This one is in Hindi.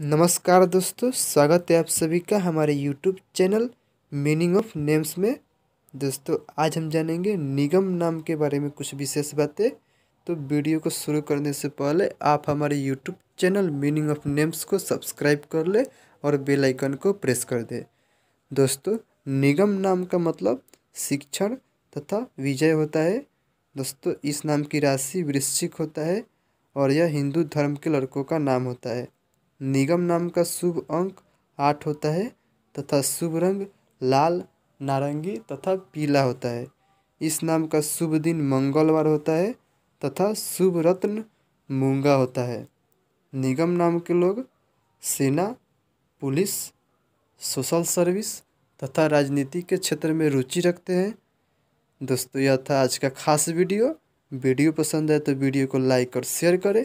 नमस्कार दोस्तों स्वागत है आप सभी का हमारे YouTube channel meaning of names में दोस्तों आज हम जानेंगे निगम नाम के बारे में कुछ विशेष बातें तो वीडियो को शुरू करने से पहले आप हमारे YouTube channel meaning of names को सब्सक्राइब कर ले और बेल आइकन को प्रेस कर दे दोस्तों निगम नाम का मतलब शिक्षण तथा विजय होता है दोस्तों इस नाम की राशि वृश्चिक होता है और यह हिंदू धर्म के लड़कों का नाम होता है निगम नाम का शुभ अंक आठ होता है तथा शुभ रंग लाल नारंगी तथा पीला होता है इस नाम का शुभ दिन मंगलवार होता है तथा शुभ रत्न मूंगा होता है निगम नाम के लोग सेना पुलिस सोशल सर्विस तथा राजनीति के क्षेत्र में रुचि रखते हैं दोस्तों यह था आज का खास वीडियो वीडियो पसंद है तो वीडियो को लाइक और शेयर करें